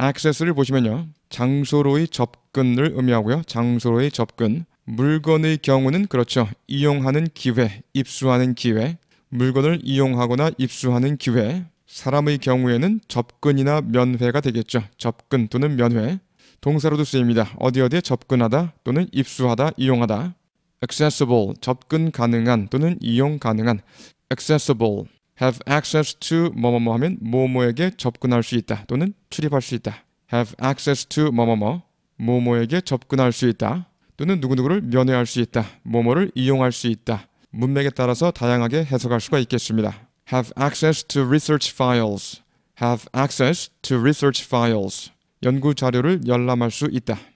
access를 보시면요. 장소로의 접근을 의미하고요. 장소로의 접근. 물건의 경우는 그렇죠. 이용하는 기회, 입수하는 기회. 물건을 이용하거나 입수하는 기회. 사람의 경우에는 접근이나 면회가 되겠죠. 접근 또는 면회. 동사로도 쓰입니다. 어디 어디에 접근하다 또는 입수하다, 이용하다. accessible, 접근 가능한 또는 이용 가능한. accessible. have access to 뭐뭐뭐 하면 뭐뭐에게 접근할 수 있다 또는 출입할 수 있다. have access to 뭐뭐뭐 뭐뭐에게 접근할 수 있다 또는 누구누구를 면회할 수 있다. 뭐뭐를 이용할 수 있다. 문맥에 따라서 다양하게 해석할 수가 있겠습니다. have access to research files have access to research files 연구 자료를 열람할 수 있다.